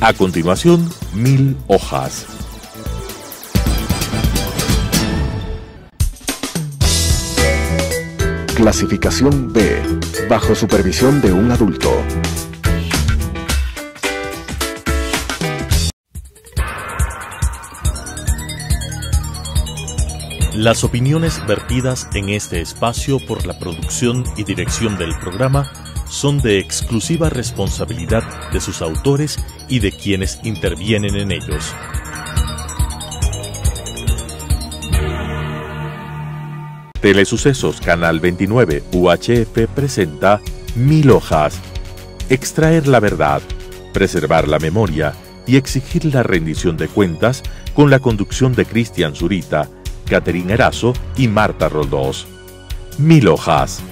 A continuación, Mil Hojas. Clasificación B, bajo supervisión de un adulto. Las opiniones vertidas en este espacio por la producción y dirección del programa son de exclusiva responsabilidad de sus autores y de quienes intervienen en ellos. Telesucesos Canal 29 UHF presenta Mil Hojas. Extraer la verdad, preservar la memoria y exigir la rendición de cuentas con la conducción de Cristian Zurita, Caterina Erazo y Marta Roldós. Mil Hojas.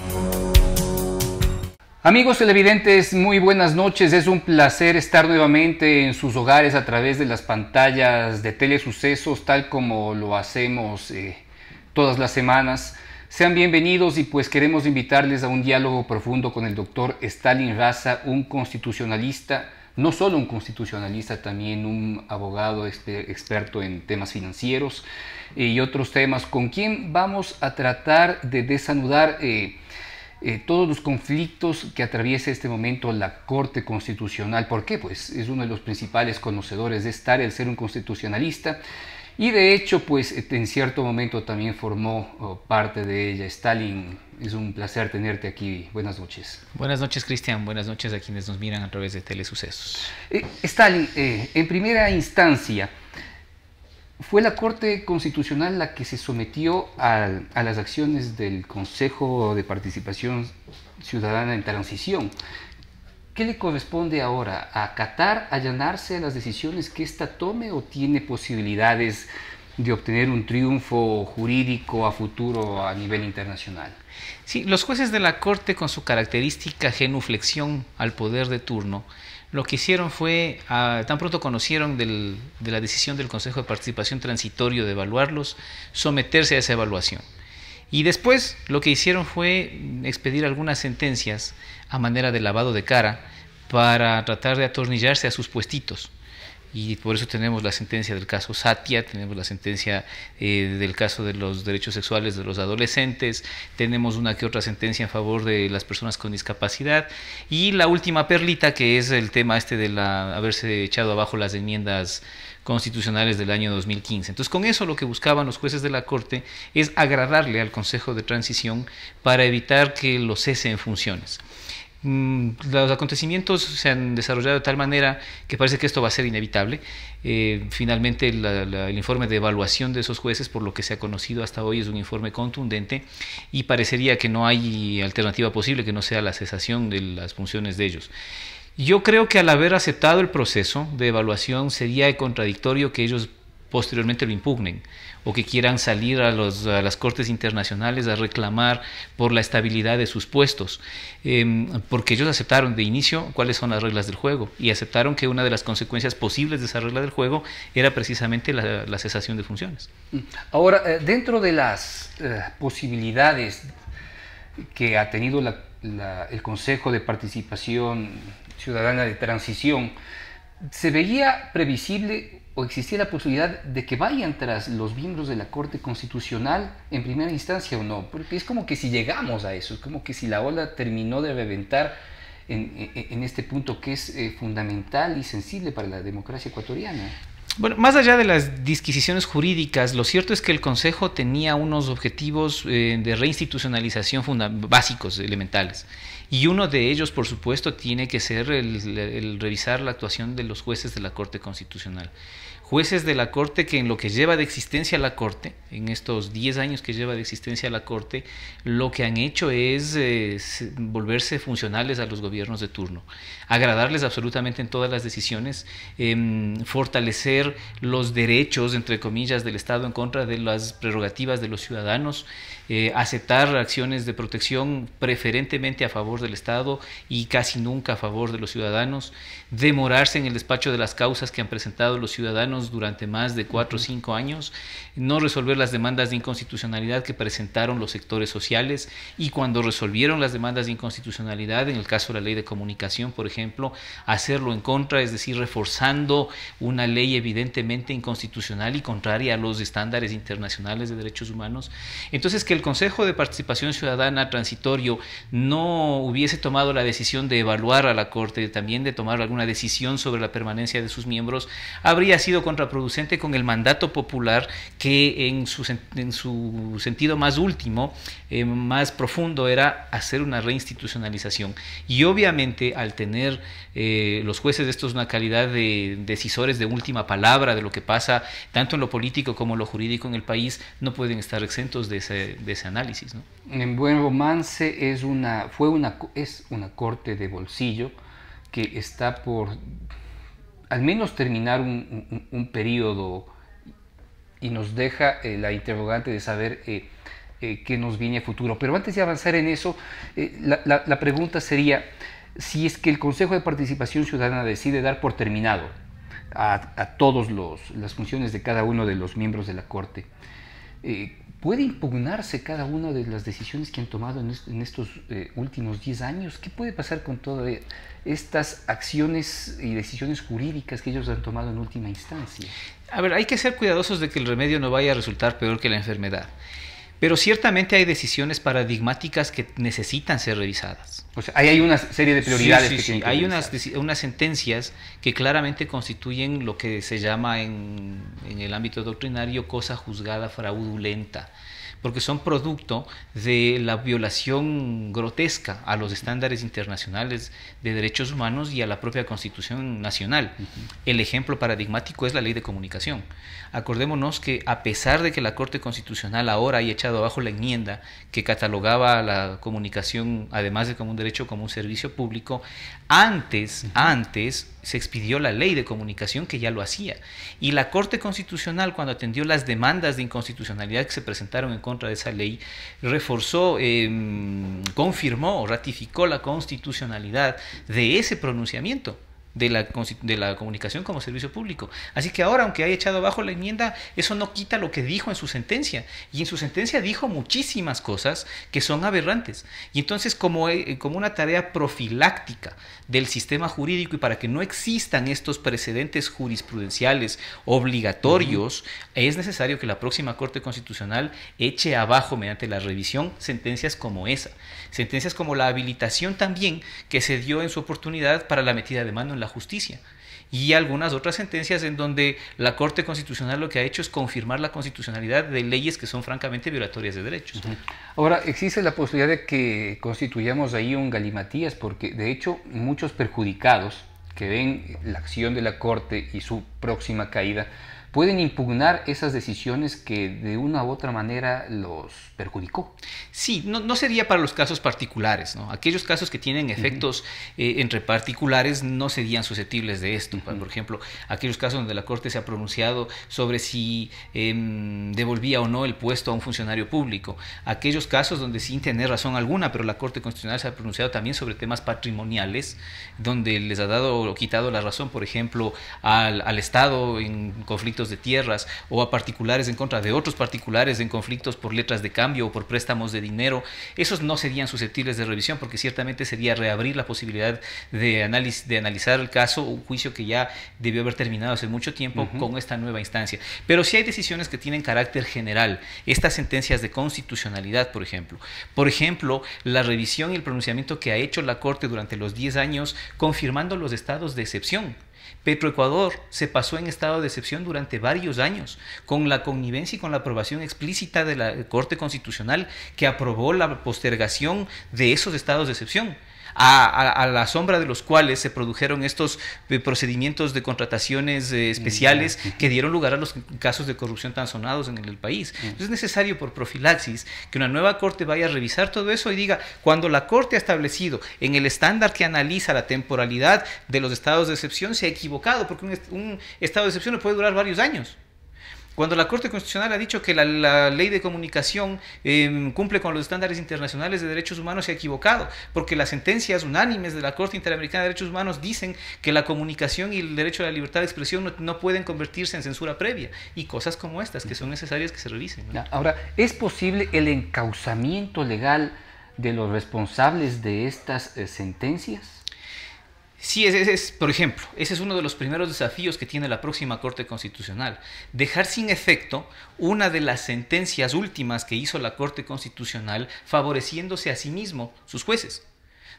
Amigos televidentes, muy buenas noches. Es un placer estar nuevamente en sus hogares a través de las pantallas de Telesucesos, tal como lo hacemos eh, todas las semanas. Sean bienvenidos y pues queremos invitarles a un diálogo profundo con el doctor Stalin Raza, un constitucionalista, no solo un constitucionalista, también un abogado experto en temas financieros eh, y otros temas, con quien vamos a tratar de desanudar... Eh, eh, todos los conflictos que atraviesa este momento la Corte Constitucional. ¿Por qué? Pues es uno de los principales conocedores de stalin el ser un constitucionalista. Y de hecho, pues eh, en cierto momento también formó oh, parte de ella. Stalin, es un placer tenerte aquí. Buenas noches. Buenas noches, Cristian. Buenas noches a quienes nos miran a través de Telesucesos. Eh, stalin, en primera instancia, fue la Corte Constitucional la que se sometió a, las acciones del Consejo de Participación Ciudadana en Transición. ¿Qué le corresponde ahora? ¿A ¿Acatar, allanarse a las decisiones que ésta tome o tiene posibilidades de obtener un triunfo jurídico a futuro a nivel internacional? Sí, los jueces de la Corte con su característica genuflexión al poder de turno lo que hicieron fue, ah, tan pronto conocieron de la decisión del Consejo de Participación Transitorio de evaluarlos, someterse a esa evaluación. Y después lo que hicieron fue expedir algunas sentencias a manera de lavado de cara para tratar de atornillarse a sus puestitos y por eso tenemos la sentencia del caso Satia, tenemos la sentencia eh, del caso de los derechos sexuales de los adolescentes, tenemos una que otra sentencia en favor de las personas con discapacidad y la última perlita que es el tema este de haberse echado abajo las enmiendas constitucionales del año 2015. Entonces, con eso lo que buscaban los jueces de la Corte es agradarle al Consejo de Transición para evitar que lo cese en funciones. Mm, los acontecimientos se han desarrollado de tal manera que parece que esto va a ser inevitable. Eh, finalmente, el informe de evaluación de esos jueces, por lo que se ha conocido hasta hoy, es un informe contundente y parecería que no hay alternativa posible que no sea la cesación de las funciones de ellos. Yo creo que al haber aceptado el proceso de evaluación sería contradictorio que ellos posteriormente lo impugnen o que quieran salir a, a, las cortes internacionales a reclamar por la estabilidad de sus puestos, em, porque ellos aceptaron de inicio cuáles son las reglas del juego y aceptaron que una de las consecuencias posibles de esa regla del juego era precisamente la, la cesación de funciones. Mm. Ahora, eh, dentro de las eh, posibilidades que ha tenido el Consejo de Participación Ciudadana de Transición, ¿se veía previsible o existía la posibilidad de que vayan tras los miembros de la Corte Constitucional en primera instancia o no, porque es como que si llegamos a eso, es como que si la ola terminó de reventar en, este punto que es eh, fundamental y sensible para la democracia ecuatoriana. Bueno, más allá de las disquisiciones jurídicas, lo cierto es que el Consejo tenía unos objetivos eh, de reinstitucionalización básicos, elementales. Y uno de ellos, por supuesto, tiene que ser el, revisar la actuación de los jueces de la Corte Constitucional jueces de la Corte que en lo que lleva de existencia la Corte, en estos 10 años que lleva de existencia la Corte, lo que han hecho es eh, volverse funcionales a los gobiernos de turno, agradarles absolutamente en todas las decisiones, em, fortalecer los derechos, entre comillas, del Estado en contra de las prerrogativas de los ciudadanos, eh, aceptar acciones de protección preferentemente a favor del Estado y casi nunca a favor de los ciudadanos, demorarse en el despacho de las causas que han presentado los ciudadanos, durante más de cuatro o cinco años, no resolver las demandas de inconstitucionalidad que presentaron los sectores sociales y cuando resolvieron las demandas de inconstitucionalidad, en el caso de la ley de comunicación, por ejemplo, hacerlo en contra, es decir, reforzando una ley evidentemente inconstitucional y contraria a los estándares internacionales de derechos humanos. Entonces, que el Consejo de Participación Ciudadana transitorio no hubiese tomado la decisión de evaluar a la Corte, y también de tomar alguna decisión sobre la permanencia de sus miembros, habría sido contraproducente con el mandato popular que en su, en su sentido más último, eh, más profundo, era hacer una reinstitucionalización. Y obviamente al tener eh, los jueces esto es una calidad de decisores de última palabra de lo que pasa tanto en lo político como en lo jurídico en el país, no pueden estar exentos de ese, análisis. En Buen Romance es una, fue una, es una corte de bolsillo que está por al menos terminar un, periodo y nos deja eh, la interrogante de saber eh, eh, qué nos viene a futuro. Pero antes de avanzar en eso, la, pregunta sería si es que el Consejo de Participación Ciudadana decide dar por terminado a, a todas las funciones de cada uno de los miembros de la Corte, puede impugnarse cada una de las decisiones que han tomado en, estos eh, últimos 10 años. ¿Qué puede pasar con todas e, estas acciones y decisiones jurídicas que ellos han tomado en última instancia? A ver, hay que ser cuidadosos de que el remedio no vaya a resultar peor que la enfermedad. Pero ciertamente hay decisiones paradigmáticas que necesitan ser revisadas. O sea, ahí hay una serie de prioridades. Sí, sí, que sí. hay unas, unas, sentencias que claramente constituyen lo que se llama en, en el ámbito doctrinario cosa juzgada fraudulenta porque son producto de la violación grotesca a los estándares internacionales de derechos humanos y a la propia Constitución Nacional. El ejemplo paradigmático es la ley de comunicación. Acordémonos que a pesar de que la Corte Constitucional ahora haya echado abajo la enmienda que catalogaba la comunicación, además de como un derecho, como un servicio público, antes, antes se expidió la ley de comunicación que ya lo hacía. Y la Corte Constitucional, cuando atendió las demandas de inconstitucionalidad que se presentaron en contra de esa ley, reforzó, em, confirmó, ratificó la constitucionalidad de ese pronunciamiento de la, comunicación como servicio público. Así que ahora, aunque haya echado abajo la enmienda, eso no quita lo que dijo en su sentencia. Y en su sentencia dijo muchísimas cosas que son aberrantes. Y entonces, como, eh, como una tarea profiláctica del sistema jurídico y para que no existan estos precedentes jurisprudenciales obligatorios, es necesario que la próxima Corte Constitucional eche abajo mediante la revisión sentencias como esa. Sentencias como la habilitación también que se dio en su oportunidad para la metida de mano en la justicia. Y algunas otras sentencias en donde la Corte Constitucional lo que ha hecho es confirmar la constitucionalidad de leyes que son francamente violatorias de derechos. Ahora, existe la posibilidad de que constituyamos ahí un galimatías, porque de hecho muchos perjudicados que ven la acción de la Corte y su próxima caída, pueden impugnar esas decisiones que de una u otra manera los perjudicó. Sí, no, sería para los casos particulares, ¿no? Aquellos casos que tienen efectos eh, entre particulares no serían susceptibles de esto. Por ejemplo, aquellos casos donde la Corte se ha pronunciado sobre si em, devolvía o no el puesto a un funcionario público. Aquellos casos donde sin tener razón alguna, pero la Corte Constitucional se ha pronunciado también sobre temas patrimoniales, donde les ha dado o quitado la razón, por ejemplo, al, al Estado en conflictos de tierras o a particulares en contra de otros particulares en conflictos por letras de cambio o por préstamos de dinero, esos no serían susceptibles de revisión porque ciertamente sería reabrir la posibilidad de, de analizar el caso, un juicio que ya debió haber terminado hace mucho tiempo con esta nueva instancia. Pero si hay decisiones que tienen carácter general, estas sentencias de constitucionalidad, por ejemplo. Por ejemplo, la revisión y el pronunciamiento que ha hecho la Corte durante los 10 años confirmando los estados de excepción Petroecuador se pasó en estado de excepción durante varios años, con la connivencia y con la aprobación explícita de la Corte Constitucional que aprobó la postergación de esos estados de excepción a, la sombra de los cuales se produjeron estos eh, procedimientos de contrataciones eh, especiales que dieron lugar a los casos de corrupción tan sonados en el país. es necesario por profilaxis que una nueva corte vaya a revisar todo eso y diga, cuando la corte ha establecido en el estándar que analiza la temporalidad de los estados de excepción, se ha equivocado, porque un estado de excepción puede durar varios años. Cuando la Corte Constitucional ha dicho que la, ley de comunicación em, cumple con los estándares internacionales de derechos humanos, se ha equivocado, porque las sentencias unánimes de la Corte Interamericana de Derechos Humanos dicen que la comunicación y el derecho a la libertad de expresión no, pueden convertirse en censura previa, y cosas como estas que son necesarias que se revisen. Ahora, ¿es posible el encauzamiento legal de los responsables de estas eh, sentencias? Sí, ese es, por ejemplo, ese es uno de los primeros desafíos que tiene la próxima Corte Constitucional. Dejar sin efecto una de las sentencias últimas que hizo la Corte Constitucional favoreciéndose a sí mismo sus jueces,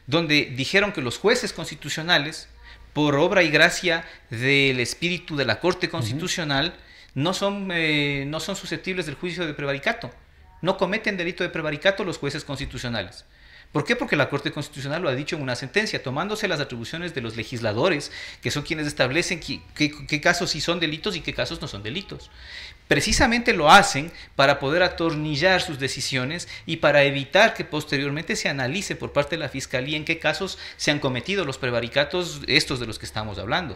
donde dijeron que los jueces constitucionales, por obra y gracia del espíritu de la Corte Constitucional, no, son, eh, no son susceptibles del juicio de prevaricato. No cometen delito de prevaricato los jueces constitucionales. ¿Por qué? Porque la Corte Constitucional lo ha dicho en una sentencia, tomándose las atribuciones de los legisladores, que son quienes establecen qué, casos sí son delitos y qué casos no son delitos. Precisamente lo hacen para poder atornillar sus decisiones y para evitar que posteriormente se analice por parte de la Fiscalía en qué casos se han cometido los prevaricatos, estos de los que estamos hablando.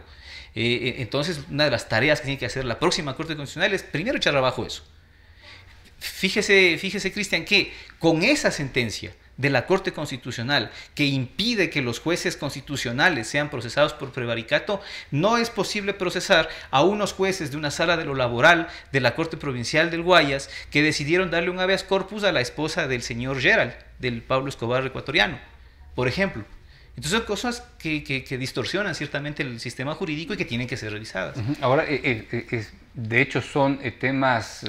Eh, eh, entonces, una de las tareas que tiene que hacer la próxima Corte Constitucional es primero echar abajo eso. Fíjese, fíjese Cristian, que con esa sentencia, de la Corte Constitucional que impide que los jueces constitucionales sean procesados por prevaricato, no es posible procesar a unos jueces de una sala de lo laboral de la Corte Provincial del Guayas que decidieron darle un habeas corpus a la esposa del señor Gerald, del Pablo Escobar ecuatoriano, por ejemplo. Entonces son cosas que, distorsionan ciertamente el sistema jurídico y que tienen que ser revisadas. Ahora, eh, eh, eh, de hecho, son temas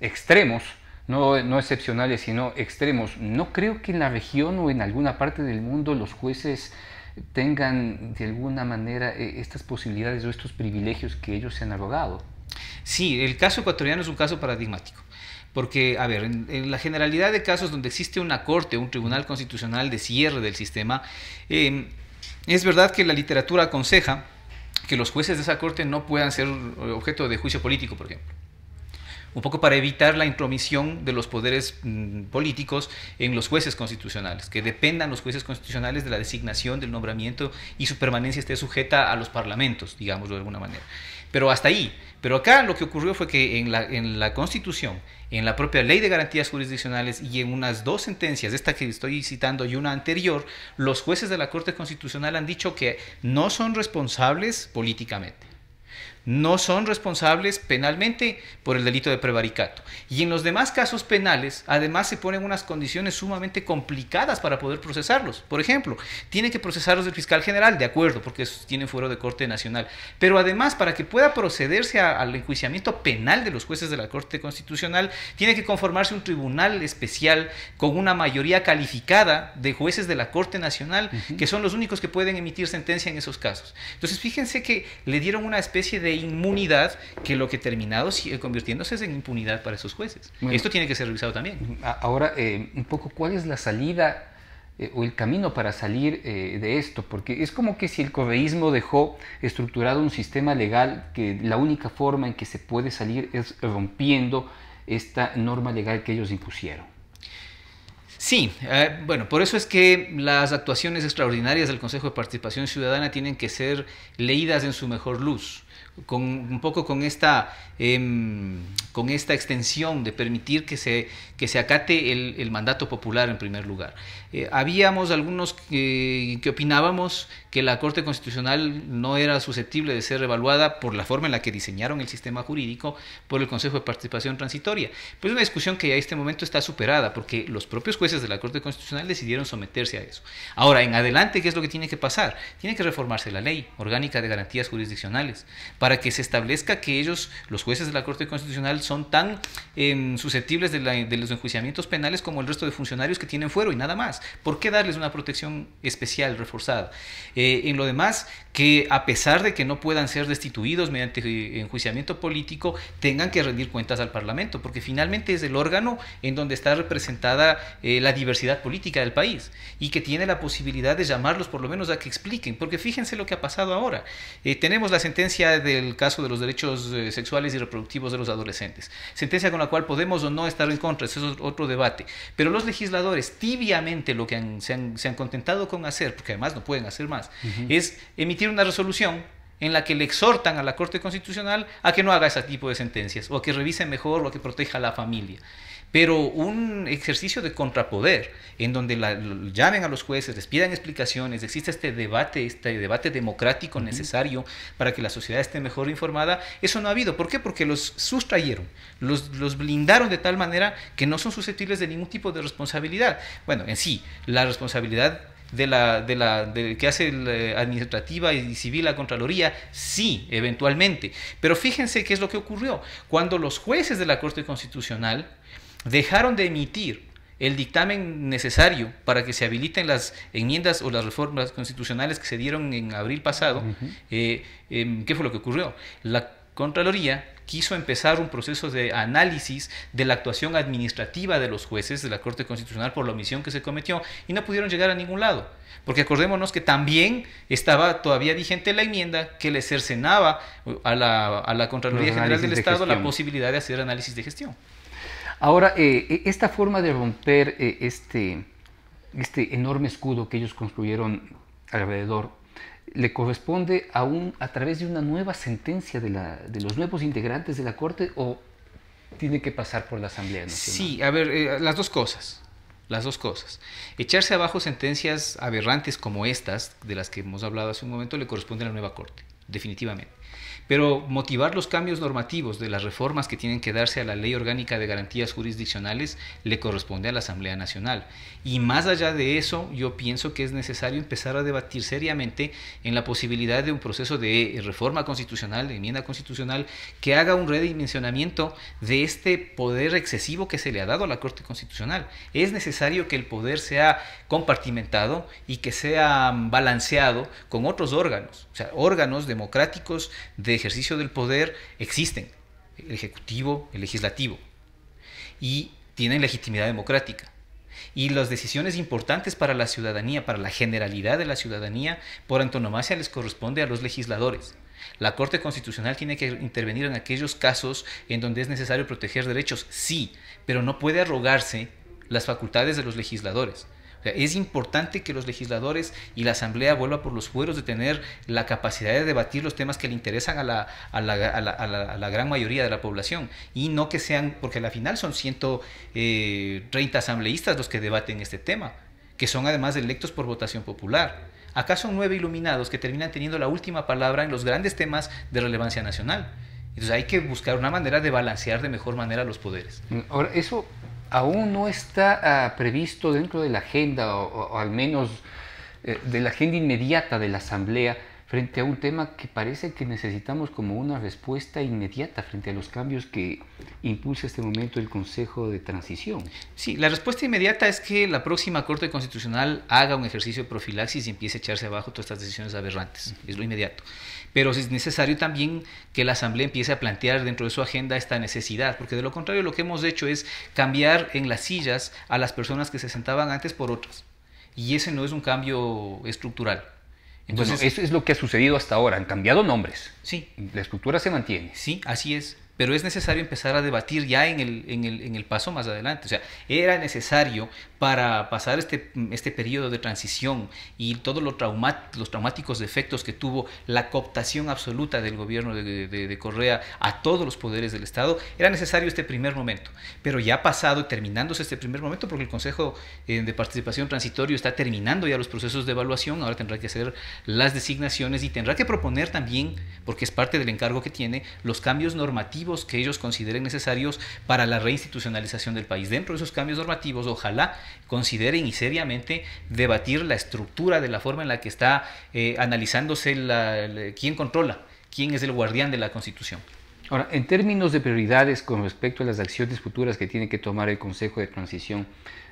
extremos no, excepcionales, sino extremos. No creo que en la región o en alguna parte del mundo los jueces tengan de alguna manera eh, estas posibilidades o estos privilegios que ellos se han arrogado. Sí, el caso ecuatoriano es un caso paradigmático. Porque, a ver, en, la generalidad de casos donde existe una corte, un tribunal constitucional de cierre del sistema, em, es verdad que la literatura aconseja que los jueces de esa corte no puedan ser objeto de juicio político, por ejemplo un poco para evitar la intromisión de los poderes mm, políticos en los jueces constitucionales, que dependan los jueces constitucionales de la designación, del nombramiento y su permanencia esté sujeta a los parlamentos, digámoslo de alguna manera. Pero hasta ahí. Pero acá lo que ocurrió fue que en la Constitución, en la propia Ley de Garantías Jurisdiccionales y en unas dos sentencias, esta que estoy citando y una anterior, los jueces de la Corte Constitucional han dicho que no son responsables políticamente no son responsables penalmente por el delito de prevaricato. Y en los demás casos penales, además se ponen unas condiciones sumamente complicadas para poder procesarlos. Por ejemplo, tiene que procesarlos el fiscal general, de acuerdo, porque tienen fuero de Corte Nacional. Pero además, para que pueda procederse al enjuiciamiento penal de los jueces de la Corte Constitucional, tiene que conformarse un tribunal especial con una mayoría calificada de jueces de la Corte Nacional, que son los únicos que pueden emitir sentencia en esos casos. Entonces, fíjense que le dieron una especie de inmunidad que lo que terminado eh, convirtiéndose en impunidad para esos jueces. Esto tiene que ser revisado también. Ahora, eh, un poco, ¿cuál es la salida? Eh, o el camino para salir de esto, porque es como que si el correísmo dejó estructurado un sistema legal que la única forma en que se puede salir es rompiendo esta norma legal que ellos impusieron. Sí, eh, bueno, por eso es que las actuaciones extraordinarias del Consejo de Participación Ciudadana tienen que ser leídas en su mejor luz, con, un poco con esta, em, con esta extensión de permitir que se, se acate el, mandato popular en primer lugar. Eh, habíamos algunos que, que, opinábamos que la Corte Constitucional no era susceptible de ser evaluada por la forma en la que diseñaron el sistema jurídico por el Consejo de Participación Transitoria. Pues una discusión que a este momento está superada, porque los propios jueces de la Corte Constitucional decidieron someterse a eso. Ahora, en adelante, ¿qué es lo que tiene que pasar? Tiene que reformarse la ley orgánica de garantías jurisdiccionales para que se establezca que ellos, los jueces de la Corte Constitucional, son tan em, susceptibles de, los enjuiciamientos penales como el resto de funcionarios que tienen fuero y nada más. ¿Por qué darles una protección especial, reforzada? Eh, en lo demás, que a pesar de que no puedan ser destituidos mediante eh, enjuiciamiento político, tengan que rendir cuentas al Parlamento, porque finalmente es el órgano en donde está representada eh, la diversidad política del país y que tiene la posibilidad de llamarlos por lo menos a que expliquen, porque fíjense lo que ha pasado ahora. Eh, tenemos la sentencia del caso de los derechos eh, sexuales y reproductivos de los adolescentes, sentencia con la cual podemos o no estar en contra, eso es otro debate, pero los legisladores tibiamente lo que se, han, contentado con hacer, porque además no pueden hacer más, es emitir una resolución en la que le exhortan a la Corte Constitucional a que no haga ese tipo de sentencias, o que revise mejor, o que proteja a la familia pero un ejercicio de contrapoder en donde llamen a los jueces, les pidan explicaciones, existe este debate, este debate democrático necesario para que la sociedad esté mejor informada, eso no ha habido. ¿Por qué? Porque los sustrayeron, los, blindaron de tal manera que no son susceptibles de ningún tipo de responsabilidad. Bueno, en sí, la responsabilidad de la, de la que hace administrativa y civil la Contraloría? Sí, eventualmente. Pero fíjense qué es lo que ocurrió. Cuando los jueces de la Corte Constitucional dejaron de emitir el dictamen necesario para que se habiliten las enmiendas o las reformas constitucionales que se dieron en abril pasado, eh, em, ¿qué fue lo que ocurrió? La Contraloría quiso empezar un proceso de análisis de la actuación administrativa de los jueces de la Corte Constitucional por la omisión que se cometió y no pudieron llegar a ningún lado. Porque acordémonos que también estaba todavía vigente la enmienda que le cercenaba a la, Contraloría General del Estado la posibilidad de hacer análisis de gestión. Ahora, eh, eh, esta forma de romper eh, este, este enorme escudo que ellos construyeron alrededor le corresponde a, un, a través de una nueva sentencia de, la, de los nuevos integrantes de la Corte o tiene que pasar por la Asamblea Sí, a ver, las dos cosas. Las dos cosas. Echarse abajo sentencias aberrantes como estas, de las que hemos hablado hace un momento, le corresponde a la nueva Corte, definitivamente pero motivar los cambios normativos de las reformas que tienen que darse a la Ley Orgánica de Garantías Jurisdiccionales le corresponde a la Asamblea Nacional. Y más allá de eso, yo pienso que es necesario empezar a debatir seriamente en la posibilidad de un proceso de reforma constitucional, de enmienda constitucional, que haga un redimensionamiento de este poder excesivo que se le ha dado a la Corte Constitucional. Es necesario que el poder sea compartimentado y que sea balanceado con otros órganos, o sea, órganos democráticos de ejercicio del poder existen, el Ejecutivo, el Legislativo, y tienen legitimidad democrática. Y las decisiones importantes para la ciudadanía, para la generalidad de la ciudadanía, por antonomasia les corresponde a los legisladores. La Corte Constitucional tiene que intervenir en aquellos casos en donde es necesario proteger derechos, sí, pero no puede arrogarse las facultades de los legisladores es importante que los legisladores y la Asamblea vuelva por los fueros de tener la capacidad de debatir los temas que le interesan a la, a la, gran mayoría de la población y no que sean, porque la final son 130 eh, asambleístas los que debaten este tema, que son además electos por votación popular. acaso son nueve iluminados que terminan teniendo la última palabra en los grandes temas de relevancia nacional. Entonces hay que buscar una manera de balancear de mejor manera los poderes. Ahora, eso aún no está ah, previsto dentro de la agenda, o, al menos eh, de la agenda inmediata de la Asamblea, frente a un tema que parece que necesitamos como una respuesta inmediata frente a los cambios que impulsa este momento el Consejo de Transición. Sí, la respuesta inmediata es que la próxima Corte Constitucional haga un ejercicio de profilaxis y empiece a echarse abajo todas estas decisiones aberrantes. Es lo inmediato pero es necesario también que la Asamblea empiece a plantear dentro de su agenda esta necesidad, porque de lo contrario lo que hemos hecho es cambiar en las sillas a las personas que se sentaban antes por otras, y ese no es un cambio estructural. Entonces, eso es lo que ha sucedido hasta ahora, han cambiado nombres. Sí. La estructura se mantiene. Sí, así es pero es necesario empezar a debatir ya en el, paso más adelante. O sea, era necesario para pasar este, este periodo de transición y todos los traumáticos efectos que tuvo la cooptación absoluta del gobierno de, Correa a todos los poderes del Estado, era necesario este primer momento. Pero ya ha pasado y terminándose este primer momento, porque el Consejo eh, de Participación Transitorio está terminando ya los procesos de evaluación, ahora tendrá que hacer las designaciones y tendrá que proponer también, porque es parte del encargo que tiene, los cambios normativos que ellos consideren necesarios para la reinstitucionalización del país. Dentro de esos cambios normativos, ojalá consideren y seriamente debatir la estructura de la forma en la que está eh, analizándose quién controla, quién es el guardián de la Constitución. Ahora, en términos de prioridades con respecto a las acciones futuras que tiene que tomar el Consejo de Transición,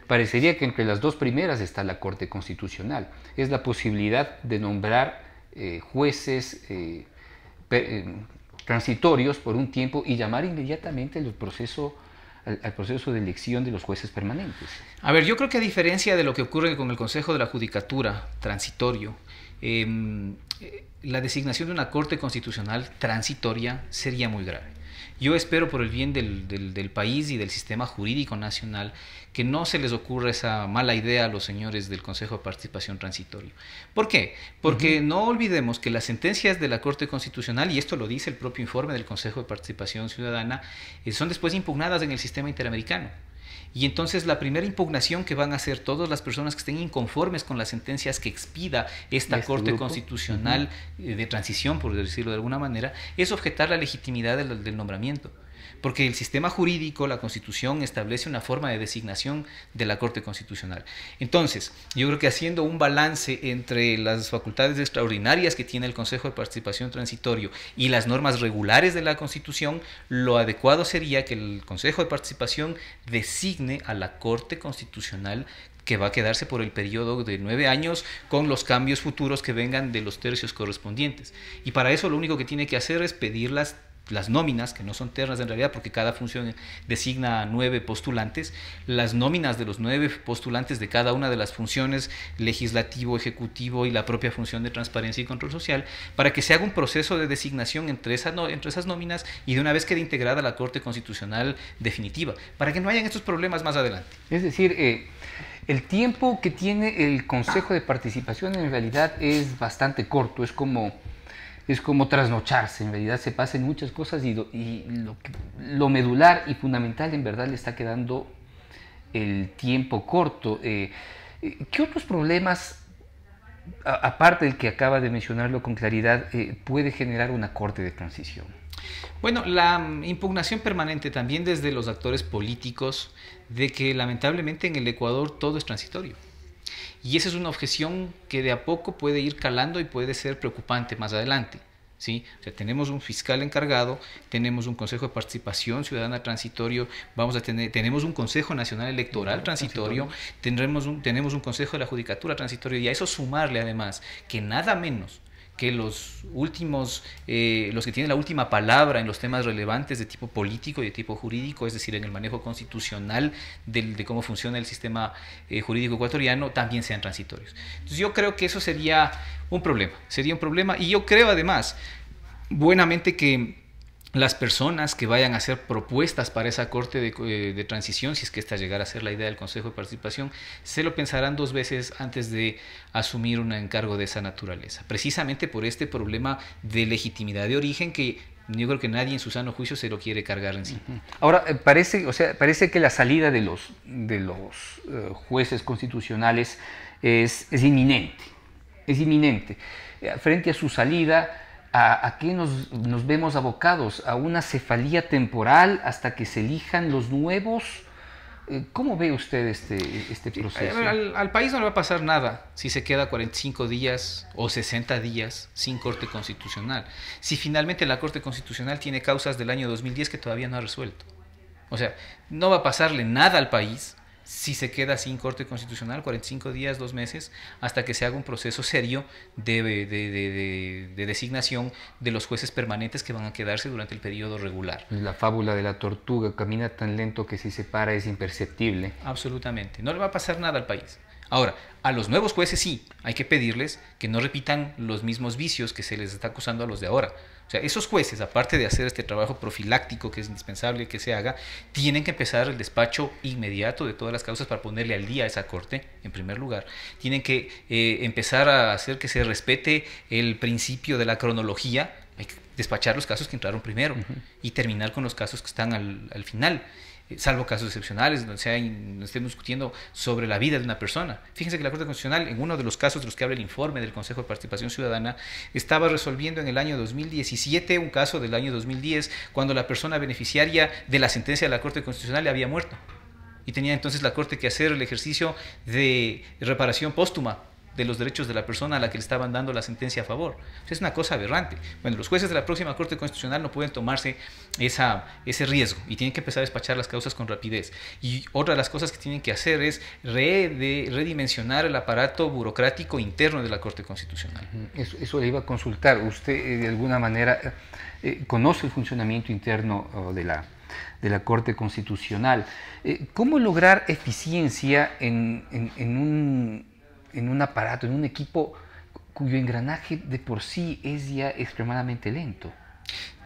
parecería que entre las dos primeras está la Corte Constitucional. Es la posibilidad de nombrar eh, jueces, eh, transitorios por un tiempo y llamar inmediatamente el proceso, al, proceso de elección de los jueces permanentes. A ver, yo creo que a diferencia de lo que ocurre con el Consejo de la Judicatura transitorio, em, eh, la designación de una Corte Constitucional transitoria sería muy grave. Yo espero por el bien del, país y del sistema jurídico nacional que no se les ocurra esa mala idea a los señores del Consejo de Participación Transitorio. ¿Por qué? Porque no olvidemos que las sentencias de la Corte Constitucional, y esto lo dice el propio informe del Consejo de Participación Ciudadana, eh, son después impugnadas en el sistema interamericano. Y entonces la primera impugnación que van a hacer todas las personas que estén inconformes con las sentencias que expida esta este Corte Constitucional eh, de Transición, por decirlo de alguna manera, es objetar la legitimidad del nombramiento porque el sistema jurídico, la constitución, establece una forma de designación de la Corte Constitucional. Entonces, yo creo que haciendo un balance entre las facultades extraordinarias que tiene el Consejo de Participación Transitorio y las normas regulares de la Constitución, lo adecuado sería que el Consejo de Participación designe a la Corte Constitucional que va a quedarse por el periodo de nueve años con los cambios futuros que vengan de los tercios correspondientes. Y para eso lo único que tiene que hacer es pedir las las nóminas, que no son ternas en realidad, porque cada función designa nueve postulantes, las nóminas de los nueve postulantes de cada una de las funciones, legislativo, ejecutivo y la propia función de transparencia y control social, para que se haga un proceso de designación entre, entre esas nóminas y de una vez quede integrada la Corte Constitucional definitiva, para que no hayan estos problemas más adelante. Es decir, eh, el tiempo que tiene el Consejo de Participación en realidad es bastante corto, es como es como trasnocharse, en realidad se pasan muchas cosas y, lo, medular y fundamental en verdad le está quedando el tiempo corto. Eh, eh, ¿Qué otros problemas, aparte del que acaba de mencionarlo con claridad, eh, puede generar una corte de transición? Bueno, la mm, impugnación permanente también desde los actores políticos de que lamentablemente en el Ecuador todo es transitorio. Y esa es una objeción que de a poco puede ir calando y puede ser preocupante más adelante. tenemos un fiscal encargado, tenemos un Consejo de Participación Ciudadana Transitorio, vamos a tener, tenemos un Consejo Nacional Electoral transitorio, Tendremos un, tenemos un Consejo de la Judicatura Transitorio, y a eso sumarle además que nada menos que los últimos, eh, los que tienen la última palabra en los temas relevantes de tipo político y de tipo jurídico, es decir, en el manejo constitucional de cómo funciona el sistema eh, jurídico ecuatoriano, también sean transitorios. Entonces yo creo que eso sería un problema, sería un problema y yo creo además, buenamente que las personas que vayan a hacer propuestas para esa corte eh, de, transición, si es que esta llegara a ser la idea del Consejo de Participación, se lo pensarán dos veces antes de asumir un encargo de esa naturaleza, precisamente por este problema de legitimidad de origen que yo creo que nadie en su sano juicio se lo quiere cargar en Sí. Ahora, eh, parece, o sea, parece que la salida de los, de los eh, jueces constitucionales es, es inminente, es inminente. Frente a su salida ¿A, qué nos, nos, vemos abocados? ¿A una cefalía temporal hasta que se elijan los nuevos? Eh, ¿Cómo ve usted este, este proceso? Eh, al, al, país no le va a pasar nada si se queda 45 días o 60 días sin Corte Constitucional. Si finalmente la Corte Constitucional tiene causas del año 2010 que todavía no ha resuelto. O sea, no va a pasarle nada al país si se queda sin corte constitucional, 45 días, dos meses, hasta que se haga un proceso serio de, de, designación de los jueces permanentes que van a quedarse durante el periodo regular. La fábula de la tortuga camina tan lento que si se para es imperceptible. Absolutamente, no le va a pasar nada al país. Ahora, a los nuevos jueces sí, hay que pedirles que no repitan los mismos vicios que se les está acusando a los de ahora esos jueces, aparte de hacer este trabajo profiláctico que es indispensable que se haga, tienen que empezar el despacho inmediato de todas las causas para ponerle al día a esa corte, en primer lugar. Tienen que eh, empezar a hacer que se respete el principio de la cronología. Hay que despachar los casos que entraron primero y terminar con los casos que están al final. Eh, salvo casos excepcionales donde estemos discutiendo sobre la vida de una persona. Fíjense que la Corte Constitucional, en uno de los casos de los que habla el informe del Consejo de Participación Ciudadana, estaba resolviendo en el año 2017 un caso del año 2010 cuando la persona beneficiaria de la sentencia de la Corte Constitucional le había muerto. Y tenía entonces la Corte que hacer el ejercicio de reparación póstuma de los derechos de la persona a la que le estaban dando la sentencia a favor. Es una cosa aberrante. Bueno, los jueces de la próxima Corte Constitucional no pueden tomarse esa, ese riesgo y tienen que empezar a despachar las causas con rapidez. Y otra de las cosas que tienen que hacer es redimensionar el aparato burocrático interno de la Corte Constitucional. Eso, le iba a consultar. Usted, eh, de alguna manera, eh, eh, conoce el funcionamiento interno de la, de la Corte Constitucional. ¿Cómo lograr eficiencia en un en un aparato, en un equipo cuyo engranaje de por sí es ya extremadamente lento.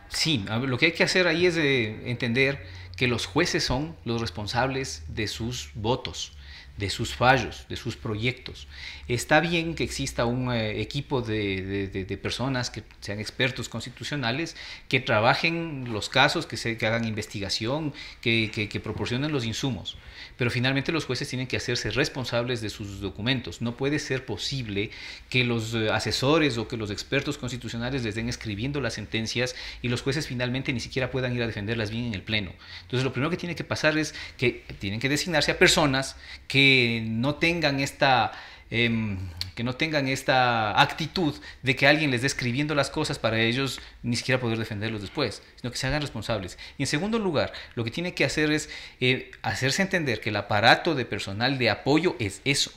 Sí, lo que hay que hacer ahí es eh, entender que los jueces son los responsables de sus votos de sus fallos, de sus proyectos. Está bien que exista un eh, equipo de, personas que sean expertos constitucionales, que trabajen los casos, que, hagan investigación, que, que, proporcionen los insumos. Pero finalmente los jueces tienen que hacerse responsables de sus documentos. No puede ser posible que los eh, asesores o que los expertos constitucionales les den escribiendo las sentencias y los jueces finalmente ni siquiera puedan ir a defenderlas bien en el Pleno. Entonces lo primero que tiene que pasar es que tienen que designarse a personas que no tengan esta... Em, que no tengan esta actitud de que alguien les dé escribiendo las cosas para ellos ni siquiera poder defenderlos después, sino que se hagan responsables. Y en segundo lugar, lo que tiene que hacer es eh, hacerse entender que el aparato de personal de apoyo es eso,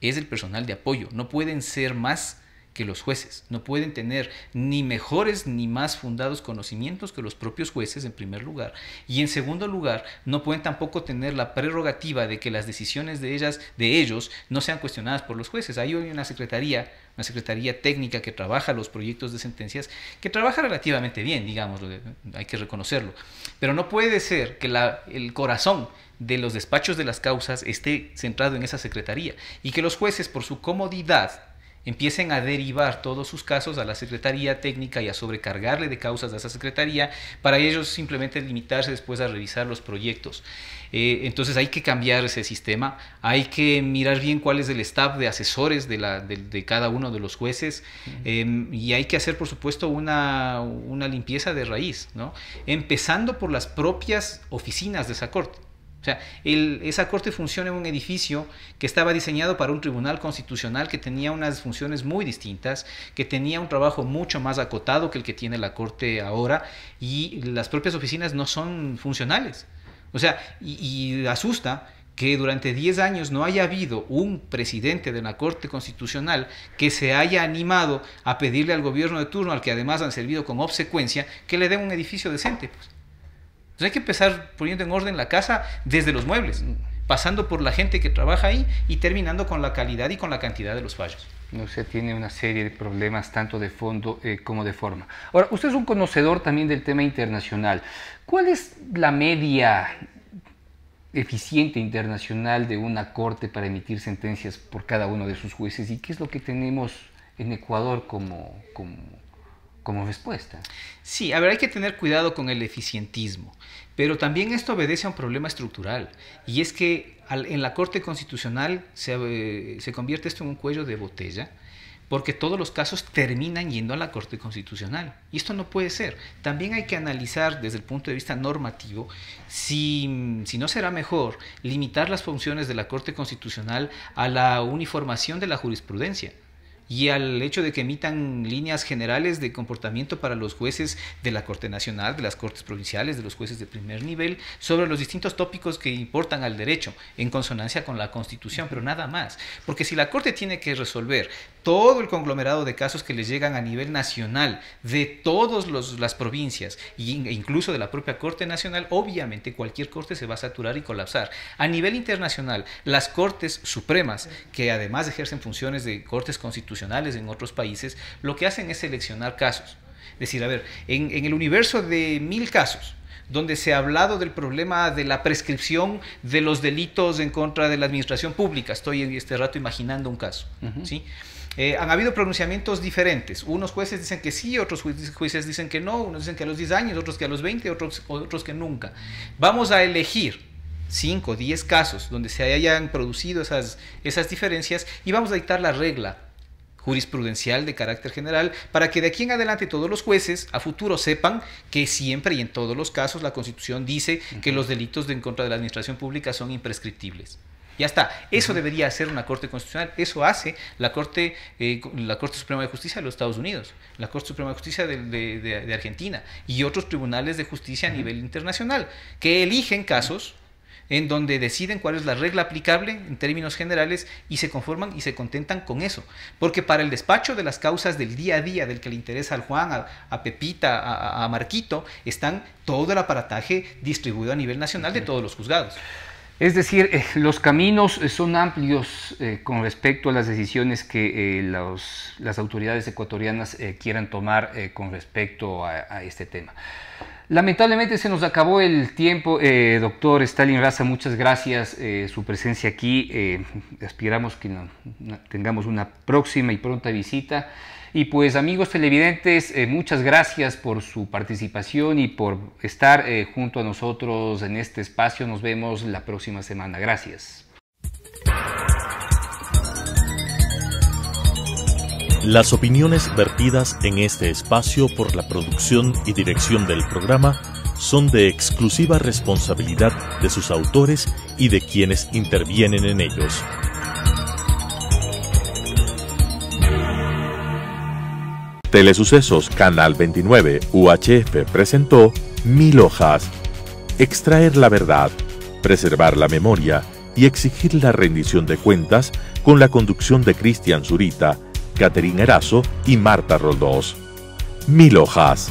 es el personal de apoyo, no pueden ser más que los jueces. No pueden tener ni mejores ni más fundados conocimientos que los propios jueces en primer lugar. Y en segundo lugar, no pueden tampoco tener la prerrogativa de que las decisiones de, ellas, de ellos no sean cuestionadas por los jueces. Ahí hay una secretaría una secretaría técnica que trabaja los proyectos de sentencias, que trabaja relativamente bien, digamos, hay que reconocerlo. Pero no puede ser que la, el corazón de los despachos de las causas esté centrado en esa secretaría y que los jueces, por su comodidad, empiecen a derivar todos sus casos a la Secretaría Técnica y a sobrecargarle de causas a esa Secretaría, para ellos simplemente limitarse después a revisar los proyectos. Eh, entonces hay que cambiar ese sistema, hay que mirar bien cuál es el staff de asesores de, la, cada uno de los jueces em, y hay que hacer, por supuesto, una, una limpieza de raíz, ¿no? empezando por las propias oficinas de esa Corte. O sea, el, esa corte funciona en un edificio que estaba diseñado para un tribunal constitucional que tenía unas funciones muy distintas, que tenía un trabajo mucho más acotado que el que tiene la corte ahora y las propias oficinas no son funcionales. O sea, y, asusta que durante 10 años no haya habido un presidente de la Corte Constitucional que se haya animado a pedirle al gobierno de turno, al que además han servido con obsecuencia, que le dé un edificio decente. Pues. Entonces hay que empezar poniendo en orden la casa desde los muebles, mm. pasando por la gente que trabaja ahí y terminando con la calidad y con la cantidad de los fallos. No sea, tiene una serie de problemas tanto de fondo eh, como de forma. Ahora, usted es un conocedor también del tema internacional. ¿Cuál es la media eficiente internacional de una corte para emitir sentencias por cada uno de sus jueces y qué es lo que tenemos en Ecuador como, como como respuesta. Sí, a ver, hay que tener cuidado con el eficientismo, pero también esto obedece a un problema estructural, y es que en la Corte Constitucional eh, se, convierte esto en un cuello de botella, porque todos los casos terminan yendo a la Corte Constitucional. Y esto no puede ser. También hay que analizar desde el punto de vista normativo si no será mejor limitar las funciones de la Corte Constitucional a la uniformación de la jurisprudencia y al hecho de que emitan líneas generales de comportamiento para los jueces de la Corte Nacional, de las Cortes Provinciales, de los jueces de primer nivel, sobre los distintos tópicos que importan al derecho, en consonancia con la Constitución, pero nada más. Porque si la Corte tiene que resolver todo el conglomerado de casos que les llegan a nivel nacional, de todas las provincias e incluso de la propia Corte Nacional, obviamente cualquier corte se va a saturar y colapsar. A nivel internacional, las Cortes Supremas, que además ejercen funciones de cortes constitucionales en otros países, lo que hacen es seleccionar casos. Es decir, a ver, en, el universo de mil casos, donde se ha hablado del problema de la prescripción de los delitos en contra de la administración pública. Estoy este rato imaginando un caso. ¿sí? Eh, han habido pronunciamientos diferentes. Unos jueces dicen que sí, otros jueces dicen que no, unos dicen que a los 10 años, otros que a los 20, otros, otros que nunca. Vamos a elegir 5, 10 casos donde se hayan producido esas, diferencias y vamos a dictar la regla jurisprudencial de carácter general para que de aquí en adelante todos los jueces a futuro sepan que siempre y en todos los casos la Constitución dice que los delitos en contra de la administración pública son imprescriptibles. Ya está. Eso debería hacer una Corte Constitucional. Eso hace la Corte, eh, la Corte Suprema de Justicia de los Estados Unidos, la Corte Suprema de Justicia de, Argentina y otros tribunales de justicia a nivel internacional, que eligen casos en donde deciden cuál es la regla aplicable en términos generales y se conforman y se contentan con eso. Porque para el despacho de las causas del día a día, del que le interesa al Juan, a, Pepita, a, a, Marquito, están todo el aparataje distribuido a nivel nacional de todos los juzgados. Es decir, eh, los caminos eh, son amplios eh, con respecto a las decisiones que las autoridades ecuatorianas quieran tomar con respecto a este tema. Lamentablemente se nos acabó el tiempo, eh, doctor Stalin Raza, muchas gracias eh, su presencia aquí. Eh, esperamos que tengamos una próxima y pronta visita. Y pues amigos televidentes, muchas gracias por su participación y por estar junto a nosotros en este espacio. Nos vemos la próxima semana. Gracias. Las opiniones vertidas en este espacio por la producción y dirección del programa son de exclusiva responsabilidad de sus autores y de quienes intervienen en ellos. Telesucesos Canal 29 UHF presentó Mil Hojas. Extraer la verdad, preservar la memoria y exigir la rendición de cuentas con la conducción de Cristian Zurita Caterina Eraso y Marta Roldós. Mil hojas.